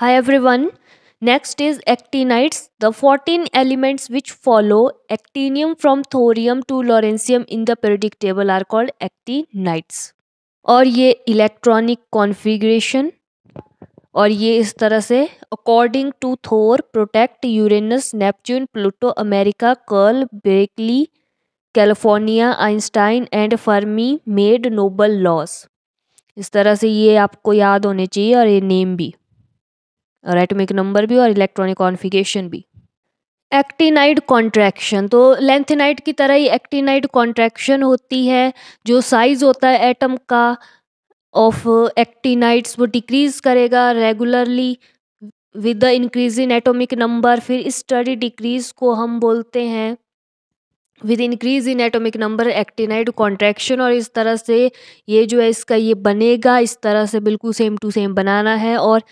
Hi everyone. Next is actinides. The 14 elements which follow actinium from thorium to lawrencium in the periodic table are called actinides. और ये electronic configuration और ये इस तरह से according to Thor protect Uranus Neptune Pluto America curl Berkeley California Einstein and Fermi made Nobel loss इस तरह से ये आपको याद होने चाहिए और ये नेम भी और एटमिक नंबर भी और इलेक्ट्रॉनिक कॉन्फिगेशन भी एक्टिनाइड कॉन्ट्रैक्शन तो लेंथेनाइड की तरह ही एक्टिनाइड कॉन्ट्रैक्शन होती है जो साइज होता है एटम का ऑफ एक्टिनाइड्स वो डिक्रीज करेगा regularly with the increase in atomic number फिर स्टडी डिक्रीज को हम बोलते हैं with increase in atomic number actinide contraction और इस तरह से ये जो है इसका ये बनेगा इस तरह से बिल्कुल सेम टू सेम बनाना है और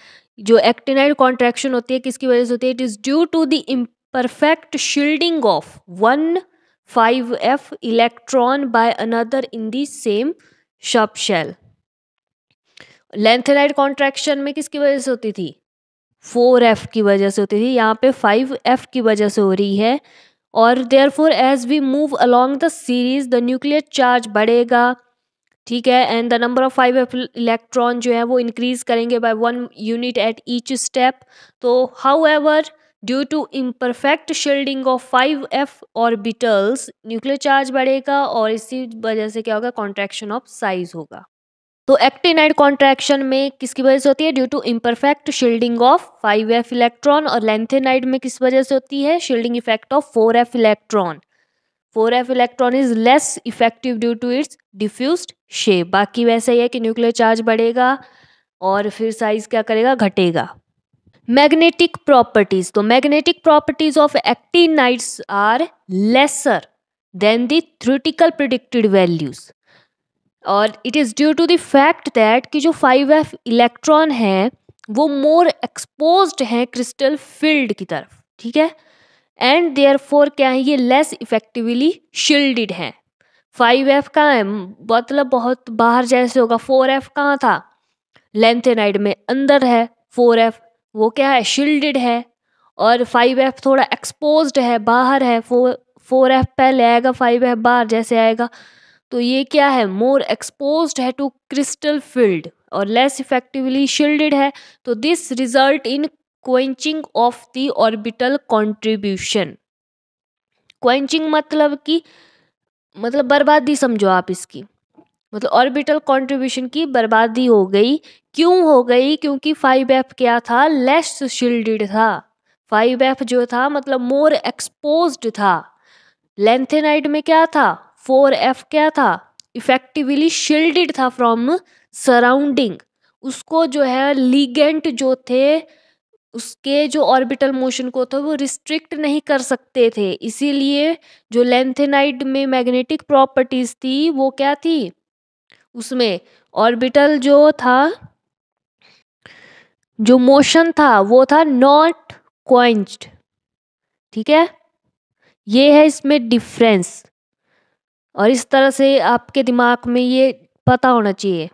जो एक्टिनाइड कॉन्ट्रैक्शन होती है किसकी वजह से होती है it is due to the of one five f electron by another in in same sub shell lanthanide contraction में किसकी वजह से होती थी फोर एफ की वजह से होती थी यहाँ पे फाइव एफ की वजह से हो रही है और therefore as we move along the series the nuclear charge बढ़ेगा ठीक है and the number of five electron जो है वो इंक्रीज करेंगे by one unit at each step तो however due to imperfect shielding of five f orbitals nuclear charge बढ़ेगा और इसी वजह से क्या होगा कॉन्ट्रैक्शन ऑफ साइज होगा तो एक्टिनाइड कॉन्ट्रैक्शन में किसकी वजह से होती है due to imperfect shielding of five f electron और लेंथेनाइड में किस वजह से होती है shielding effect of four f electron four f electron is less effective due to its diffused shape बाकी वैसा ही है कि न्यूक्लियर चार्ज बढ़ेगा और फिर साइज क्या करेगा घटेगा मैग्नेटिक प्रॉपर्टीज तो magnetic properties of actinides are lesser than theoretical theoretical predicted values और it is due to the fact that कि जो फाइव एफ इलेक्ट्रॉन है वो मोर एक्सपोज हैं क्रिस्टल फील्ड की तरफ ठीक है एंड देयर फोर क्या है ये लेस इफेक्टिवली शील्डेड है फाइव एफ कहाँ है मतलब बहुत बाहर जैसे होगा फोर एफ कहाँ था लेंथेनाइड में अंदर है फोर एफ वो क्या है शील्डेड है और फाइव एफ थोड़ा एक्सपोज है बाहर है फोर फोर एफ पहले आएगा फाइव एफ बाहर जैसे आएगा तो ये क्या है मोर एक्सपोज है टू क्रिस्टल फील्ड और लेस इफेक्टिवली शील्डेड है तो this result in quenching of the orbital contribution quenching मतलब कि मतलब बर्बादी समझो आप इसकी मतलब ऑर्बिटल कंट्रीब्यूशन की बर्बादी हो गई क्यों हो गई क्योंकि फाइव एफ क्या था लेस शील्डेड था फाइव एफ जो था मतलब मोर एक्सपोज था लेंथेनाइड में क्या था फोर एफ क्या था इफेक्टिवली शील्डेड था फ्रॉम सराउंडिंग उसको जो है लीगेंट जो थे उसके जो ऑर्बिटल मोशन को था वो रिस्ट्रिक्ट नहीं कर सकते थे इसीलिए जो लेंथेनाइड में मैग्नेटिक प्रॉपर्टीज थी वो क्या थी उसमें ऑर्बिटल जो था जो मोशन था वो था नॉट क्वाइंस्ड ठीक है ये है इसमें डिफरेंस और इस तरह से आपके दिमाग में ये पता होना चाहिए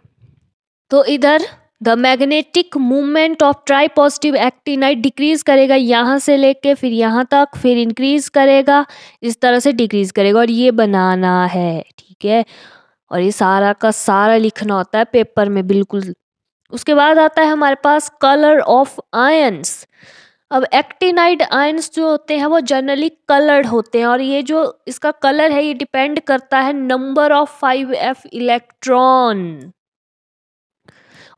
तो इधर the magnetic movement of tri positive actinide decrease करेगा यहाँ से लेके फिर यहाँ तक फिर इंक्रीज करेगा इस तरह से डिक्रीज करेगा और ये बनाना है ठीक है और ये सारा का सारा लिखना होता है पेपर में बिल्कुल उसके बाद आता है हमारे पास कलर ऑफ आयंस अब एक्टिनाइड आयंस जो होते हैं वो जनरली कलर्ड होते हैं और ये जो इसका कलर है ये डिपेंड करता है number of five f electron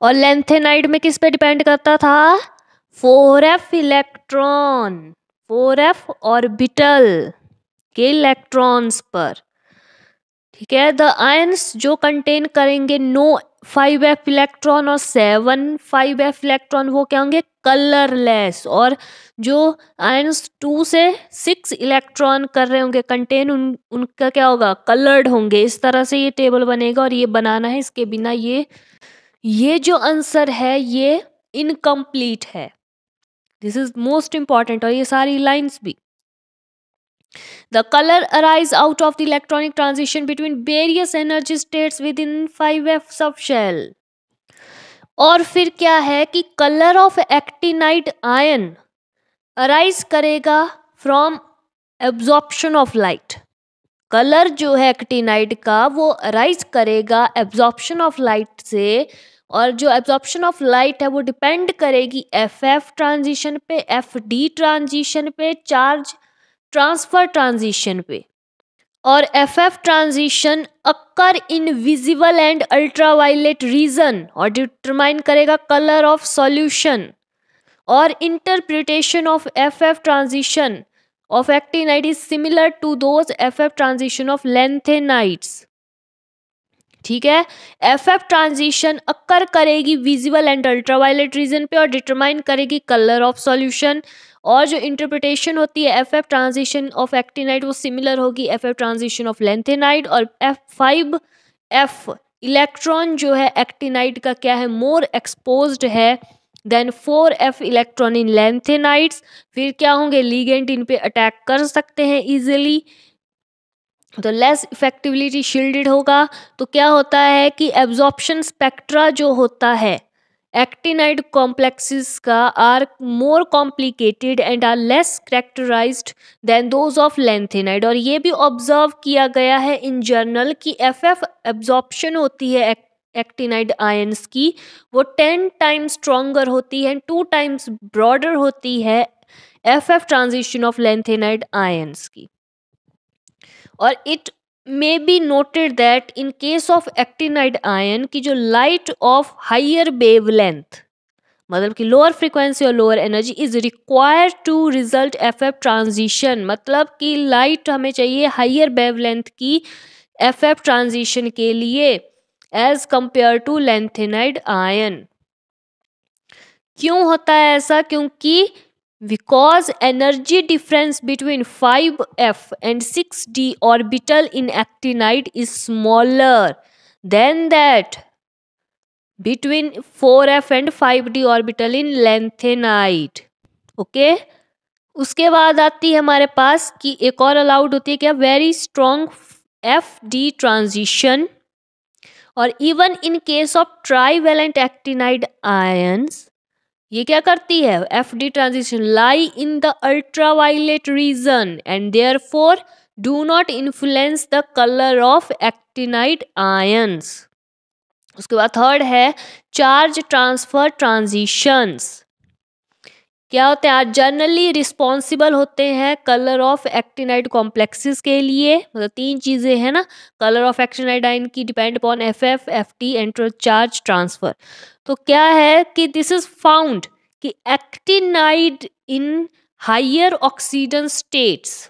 और लेंथेनाइड में किस पे डिपेंड करता था four f electron four f orbital के इलेक्ट्रॉन्स पर ठीक है द आयंस जो कंटेन करेंगे नो फाइव एफ इलेक्ट्रॉन और सेवन फाइव एफ इलेक्ट्रॉन वो क्या होंगे कलरलेस और जो आयंस टू से सिक्स इलेक्ट्रॉन कर रहे होंगे कंटेन उन उनका क्या होगा कलर्ड होंगे इस तरह से ये टेबल बनेगा और ये बनाना है इसके बिना ये ये जो आंसर है ये इनकम्प्लीट है दिस इज मोस्ट इंपॉर्टेंट और ये सारी लाइन्स भी the colour arise out of the electronic transition between various energy states within five f sub shell और फिर क्या है कि colour of actinide ion arise करेगा from absorption of light colour जो है एक्टिनाइड का वो अराइज करेगा एब्जॉर्प्शन ऑफ लाइट से और जो एब्जॉर्प्शन ऑफ लाइट है वो डिपेंड करेगी एफ एफ ट्रांजिशन पे एफ डी ट्रांजिशन पे चार्ज ट्रांसफ़र ट्रांजिशन पे और f f transition occur in visible and ultraviolet region और डिटरमाइन करेगा कलर ऑफ सॉल्यूशन और interpretation of f f transition of actinide is similar to those FF transition of lanthanides. ठीक है f f transition occur करेगी visible and ultraviolet region पे और determine करेगी colour of solution और जो इंटरप्रिटेशन होती है f f transition of actinide वो सिमिलर होगी f f transition of lanthanide और एफ फाइव एफ इलेक्ट्रॉन जो है एक्टिनाइड का क्या है मोर एक्सपोज्ड है than four f electron in lanthanides फिर क्या होंगे लीगेंट इन पे अटैक कर सकते हैं इजिली तो लेस इफेक्टिविटी शील्डेड होगा तो क्या होता है कि एब्जॉर्प्शन स्पेक्ट्रा जो होता है एक्टिनाइड कॉम्प्लेक्सेस का are more complicated and are less characterized than those of lanthanide और ये भी ऑब्जर्व किया गया है इन जर्नल कि एफएफ एब्जॉर्प्शन होती है एक्टिनाइड आयंस की वो टेन टाइम्स स्ट्रॉन्गर होती है टू टाइम्स ब्रॉडर होती है f f transition of lanthanide ions की और it may be noted that in case of actinide ion की जो light of higher wave length मतलब कि लोअर फ्रिक्वेंसी और lower energy is required to result f f transition मतलब कि light हमें चाहिए हाइयर बेव लेंथ की एफ एफ ट्रांजिशन के लिए as compare to lanthanide ion क्यों होता है ऐसा क्योंकि because energy difference between five f and six d orbital in actinide is smaller than that between four f and five d orbital in lanthanide okay उसके बाद आती है हमारे पास कि एक और अलाउड होती है क्या very strong f d transition और even in case of trivalent actinide ions ये क्या करती है f d transition lie in the ultraviolet region and therefore do not influence the colour of actinide ions उसके बाद third है charge transfer transitions क्या होते हैं आर जनरली रिस्पॉन्सिबल होते हैं कलर ऑफ एक्टिनाइड कॉम्प्लेक्सेस के लिए मतलब तीन चीज़ें हैं ना कलर ऑफ एक्टिनाइडाइन की depend upon f f f t intro charge transfer तो क्या है कि दिस इज़ फाउंड कि actinide in higher oxidation states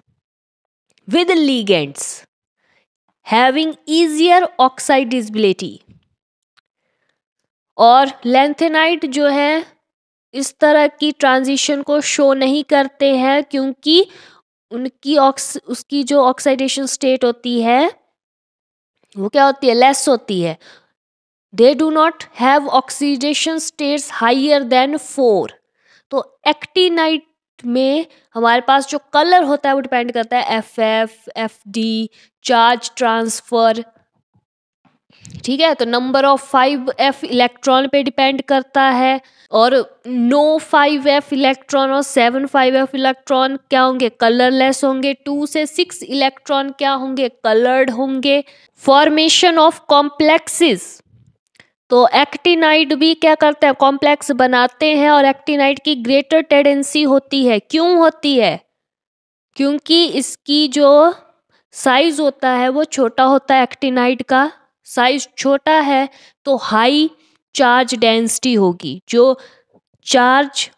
with ligands having easier oxide और लेंथेनाइट जो है इस तरह की ट्रांजिशन को शो नहीं करते हैं क्योंकि उनकी ऑक्स उसकी जो ऑक्सीडेशन स्टेट होती है वो क्या होती है लेस होती है they do not have oxidation states higher than four तो एक्टिनाइट में हमारे पास जो कलर होता है वो डिपेंड करता है f f f d charge transfer ठीक है तो number of five f electron पे डिपेंड करता है और नो फाइव एफ इलेक्ट्रॉन और सेवन फाइव एफ इलेक्ट्रॉन क्या होंगे कलरलेस होंगे टू से सिक्स इलेक्ट्रॉन क्या होंगे कलर्ड होंगे फॉर्मेशन ऑफ कॉम्प्लेक्सेस तो एक्टिनाइड भी क्या करते हैं कॉम्प्लेक्स बनाते हैं और एक्टिनाइड की ग्रेटर टेंडेंसी होती है क्यों होती है क्योंकि इसकी जो साइज होता है वो छोटा होता है एक्टिनाइड का साइज छोटा है तो हाई चार्ज डेंसिटी होगी जो चार्ज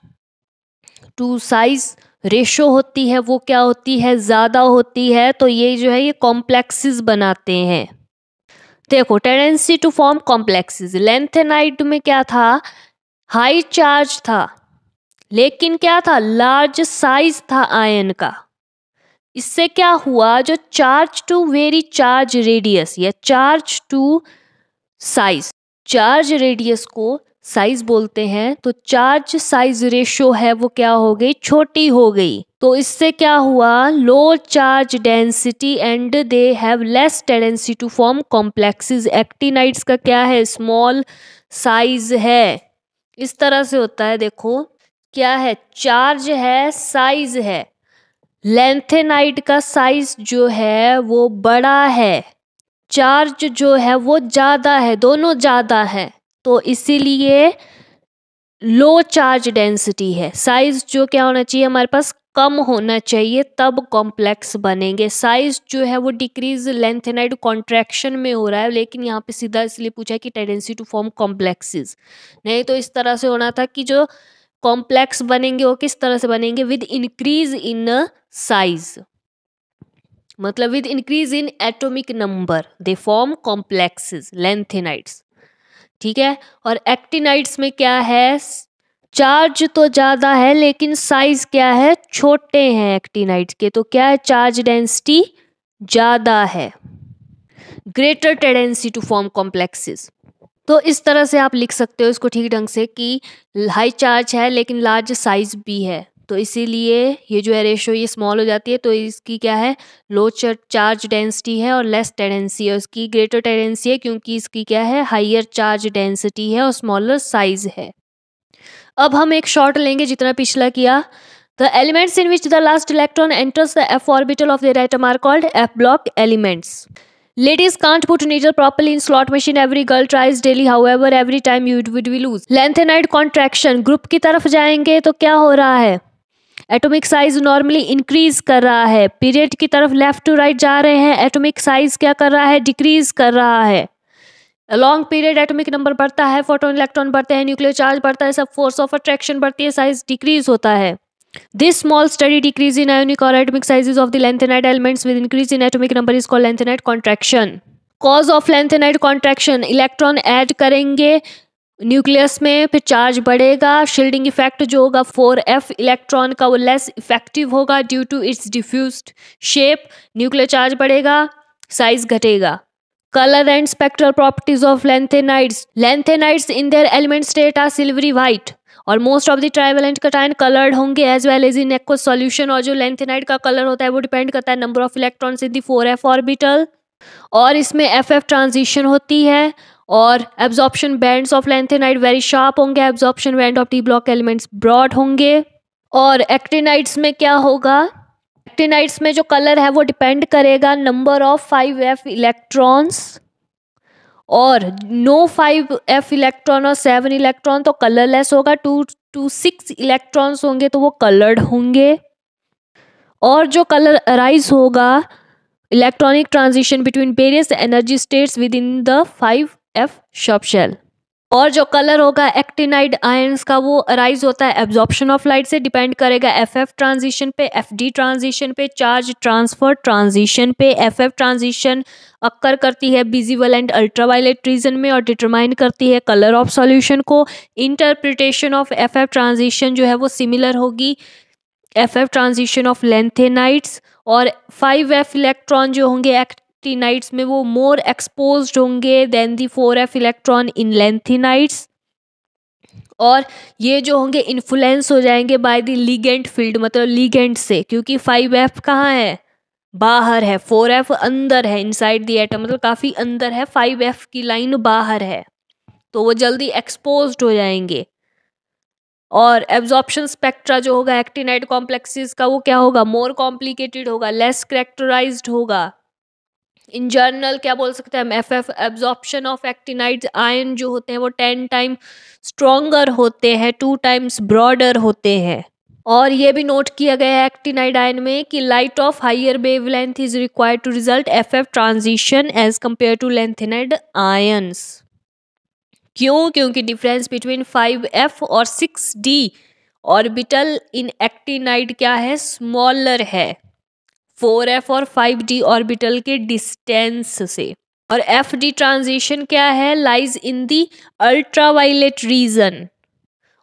टू साइज रेशो होती है वो क्या होती है ज़्यादा होती है तो ये जो है ये कॉम्प्लेक्सेस बनाते हैं देखो tendency to form complexes lanthanide में क्या था हाई चार्ज था लेकिन क्या था लार्ज साइज था आयन का इससे क्या हुआ जो charge to very charge radius या charge to size charge radius को साइज बोलते हैं तो चार्ज साइज रेशो है वो क्या हो गई छोटी हो गई तो इससे क्या हुआ low charge density and they have less tendency to form complexes actinides का क्या है स्मॉल साइज है इस तरह से होता है देखो क्या है चार्ज है साइज है लेंथेनाइट का साइज जो है वो बड़ा है चार्ज जो है वो ज़्यादा है दोनों ज़्यादा है तो इसीलिए लो चार्ज डेंसिटी है साइज जो क्या होना चाहिए हमारे पास कम होना चाहिए तब कॉम्प्लेक्स बनेंगे साइज जो है वो डिक्रीज लेंथेनाइड कॉन्ट्रैक्शन में हो रहा है लेकिन यहाँ पे सीधा इसलिए पूछा है कि टेंडेंसी टू फॉर्म कॉम्प्लेक्सेस नहीं तो इस तरह से होना था कि जो कॉम्प्लेक्स बनेंगे वो किस तरह से बनेंगे विद इंक्रीज इन साइज मतलब with increase in atomic number they form complexes lanthanides ठीक है और एक्टिनाइट्स में क्या है चार्ज तो ज़्यादा है लेकिन साइज क्या है छोटे हैं एक्टिनाइट के तो क्या है चार्ज डेंसिटी ज़्यादा है greater tendency to form complexes तो इस तरह से आप लिख सकते हो इसको ठीक ढंग से कि हाई चार्ज है लेकिन लार्ज साइज भी है तो इसीलिए ये जो है रेशो ये स्मॉल हो जाती है तो इसकी क्या है लो चार्ज डेंसिटी है और लेस टेंडेंसी है उसकी ग्रेटर टेंडेंसी है क्योंकि इसकी क्या है हाइयर चार्ज डेंसिटी है और स्मॉलर साइज है अब हम एक शॉर्ट लेंगे जितना पिछला किया the elements in which the last electron enters the f orbital of the right are called f block elements Ladies can't put needle properly in slot machine. Every girl tries daily. However, every time you would length lose. Lengthened contraction. Group की तरफ जाएंगे तो क्या हो रहा है atomic size normally increase कर रहा है पीरियड की तरफ लेफ्ट टू राइट जा रहे हैं एटोमिक साइज क्या कर रहा है डिक्रीज कर रहा है लॉन्ग पीरियड एटॉमिक नंबर बढ़ता है फोटोन इलेक्ट्रॉन बढ़ते हैं न्यूक्लियर चार्ज बढ़ता है सब फोर्स ऑफ अट्रैक्शन बढ़ती है साइज डिक्रीज होता है This small study decrease in ionic or atomic sizes of the lanthanide elements with increase in atomic number is called lanthanide contraction. Cause of lanthanide contraction: Electron add करेंगे nucleus में फिर charge बढ़ेगा shielding effect जो होगा four f electron का वो less effective होगा due to its diffuse shape nuclear charge बढ़ेगा साइज घटेगा colour and spectral properties of lanthanides lanthanides in their element state are silvery white और most of the trivalent and cation coloured होंगे as well as in aqueous solution और जो lanthanide का colour होता है वो डिपेंड करता है number of electrons in the four f orbital और इसमें एफ एफ ट्रांजिशन होती है और absorption bands of lanthanide very sharp होंगे absorption band of d block elements broad होंगे और एक्टिनाइट्स में क्या होगा एक्टिनाइट्स में जो कलर है वो डिपेंड करेगा number of five f electrons और नो फाइव एफ इलेक्ट्रॉन और सेवन इलेक्ट्रॉन तो कलरलेस होगा टू टू सिक्स इलेक्ट्रॉन्स होंगे तो वो कलर्ड होंगे और जो कलर अराइज होगा electronic transition between various energy states within the five f shop shell और जो कलर होगा एक्टिनाइड आयंस का वो अराइज होता है एब्जॉर्प्शन ऑफ लाइट से डिपेंड करेगा एफ एफ ट्रांजिशन पे एफ डी ट्रांजिशन पे चार्ज ट्रांसफर ट्रांजिशन पे एफ एफ ट्रांजिशन अक्कर करती है विजिबल एंड अल्ट्रावायलेट रीजन में और डिटरमाइन करती है कलर ऑफ सॉल्यूशन को interpretation of f f transition जो है वो सिमिलर होगी f f transition of lanthanides और फाइव एफ इलेक्ट्रॉन जो होंगे एक्टिनाइट्स में वो मोर एक्सपोज होंगे than the four f electron in lanthanides और ये जो होंगे इन्फ्लुएंस हो जाएंगे बाय द लीगेंट फील्ड मतलब लीगेंट से क्योंकि फाइव एफ कहाँ है बाहर है फोर एफ अंदर है इनसाइड दी एटम मतलब काफ़ी अंदर है फाइव एफ की लाइन बाहर है तो वो जल्दी एक्सपोज हो जाएंगे और एब्जॉर्प्शन स्पेक्ट्रा जो होगा एक्टिनाइट कॉम्प्लेक्सेस का वो क्या होगा मोर कॉम्प्लिकेटेड होगा लेस करेक्टराइज होगा इन जर्नल क्या बोल सकते हैं हम f f absorption of actinide ion जो होते हैं वो टेन टाइम स्ट्रोंगर होते हैं टू टाइम्स ब्रॉडर होते हैं और ये भी नोट किया गया एक्टिनाइड आयन में कि light of higher wave length is required to result f f transition as compare to lanthanide ions क्यों क्योंकि डिफरेंस बिटवीन फाइव एफ और six d orbital in actinide क्या है स्मॉलर है फोर एफ और five d orbital के distance से और एफ डी ट्रांजिशन क्या है lies in the ultraviolet region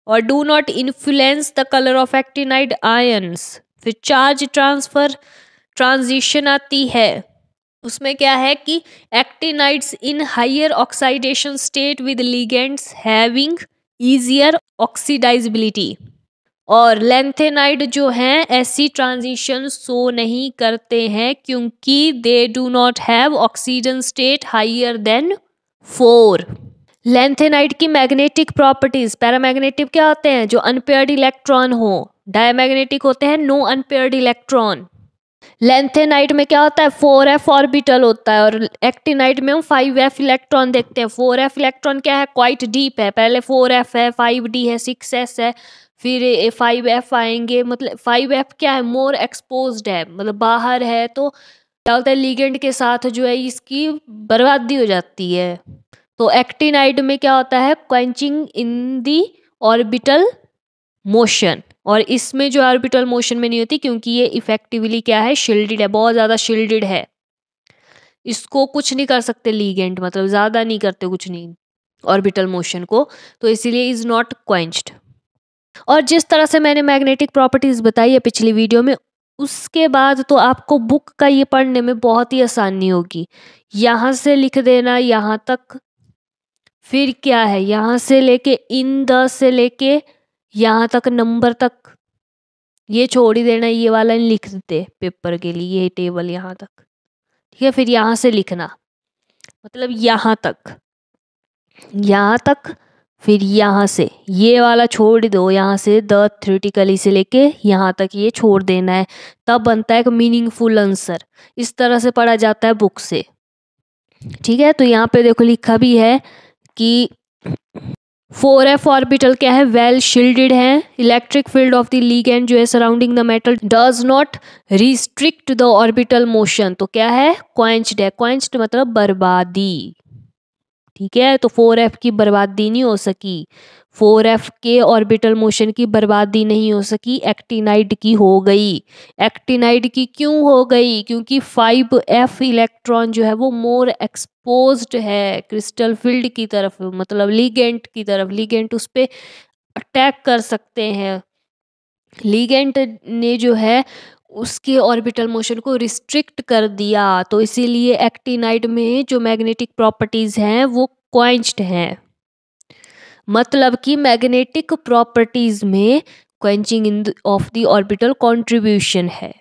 और do not influence the colour of actinide ions फिर चार्ज ट्रांसफ़र ट्रांजिशन आती है उसमें क्या है कि actinides in higher oxidation state with ligands having easier oxidizability और लेंथेनाइड जो हैं ऐसी ट्रांजिशन सो नहीं करते हैं क्योंकि they do not have oxygen state higher than four lanthanide की मैग्नेटिक प्रॉपर्टीज पैरामैग्नेटिक क्या होते हैं जो अनपेयर्ड इलेक्ट्रॉन हो डायमैग्नेटिक होते हैं नो अनपेयर्ड इलेक्ट्रॉन लेंथेनाइट में क्या होता है फोर एफ ऑर्बिटल होता है और एक्टिनाइट में हम फाइव एफ इलेक्ट्रॉन देखते हैं फोर एफ इलेक्ट्रॉन क्या है क्वाइट डीप है पहले फोर एफ है फाइव डी है सिक्स एस है फिर फाइव एफ आएंगे मतलब फाइव एफ क्या है मोर एक्सपोज है मतलब बाहर है तो क्या होता है लीगेंड के साथ जो है इसकी बर्बादी हो जाती है तो एक्टिनाइड में क्या होता है quenching in the orbital motion और इसमें जो ऑर्बिटल मोशन में नहीं होती क्योंकि ये इफेक्टिवली क्या है शिल्डेड है बहुत ज़्यादा शिल्डेड है इसको कुछ नहीं कर सकते लीगेंट मतलब ज़्यादा नहीं करते कुछ नहीं ऑर्बिटल मोशन को तो इसीलिए इज़ नॉट क्वेंच्ड और जिस तरह से मैंने मैग्नेटिक प्रॉपर्टीज़ बताई है पिछली वीडियो में उसके बाद तो आपको बुक का ये पढ़ने में बहुत ही आसानी होगी यहाँ से लिख देना यहाँ तक फिर क्या है यहाँ से लेके इन द से लेके यहाँ तक नंबर तक ये छोड़ ही देना ये वाला नहीं लिख देते पेपर के लिए ये टेबल यहाँ तक ठीक है फिर यहाँ से लिखना मतलब यहाँ तक यहाँ तक फिर यहाँ से ये वाला छोड़ दो यहाँ से द थ्रिटिकली से लेके यहाँ तक ये छोड़ देना है तब बनता है एक मीनिंगफुल आंसर इस तरह से पढ़ा जाता है बुक से ठीक है तो यहाँ पे देखो लिखा भी है कि फोर एफ ऑर्बिटल क्या है वेल शील्डेड है electric field of the and जो है surrounding the metal does not restrict the orbital motion तो क्या है क्वेंच्ड है क्वेंच्ड मतलब बर्बादी ठीक है तो फोर एफ की बर्बादी नहीं हो सकी फोर एफ के ऑर्बिटल मोशन की बर्बादी नहीं हो सकी एक्टिनाइड की हो गई एक्टिनाइड की क्यों हो गई क्योंकि फाइव एफ इलेक्ट्रॉन जो है वो मोर एक्सपोज है क्रिस्टल फील्ड की तरफ मतलब लीगेंट की तरफ लीगेंट उस पर अटैक कर सकते हैं लीगेंट ने जो है उसके ऑर्बिटल मोशन को रिस्ट्रिक्ट कर दिया तो इसीलिए एक्टिनाइड में जो मैग्नेटिक प्रॉपर्टीज़ हैं वो क्वाइंस्ड हैं मतलब कि मैग्नेटिक प्रॉपर्टीज में quenching in of the orbital contribution है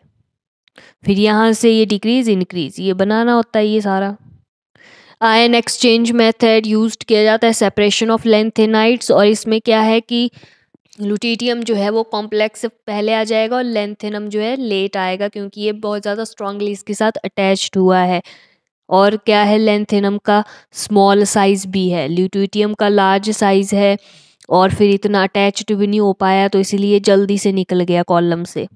फिर यहाँ से ये डिक्रीज इंक्रीज ये बनाना होता है ये सारा आयन एक्सचेंज मेथड यूज किया जाता है सेपरेशन ऑफ लेंथेनाइट्स और इसमें क्या है कि लुटीटियम जो है वो कॉम्प्लेक्स पहले आ जाएगा और लेंथेनम जो है लेट आएगा क्योंकि ये बहुत ज़्यादा स्ट्रांगली इसके साथ अटैच्ड हुआ है और क्या है लेंथेनम का स्मॉल साइज भी है ल्यूटिटियम का लार्ज साइज है और फिर इतना अटैच्ड भी नहीं हो पाया तो इसीलिए जल्दी से निकल गया कॉलम से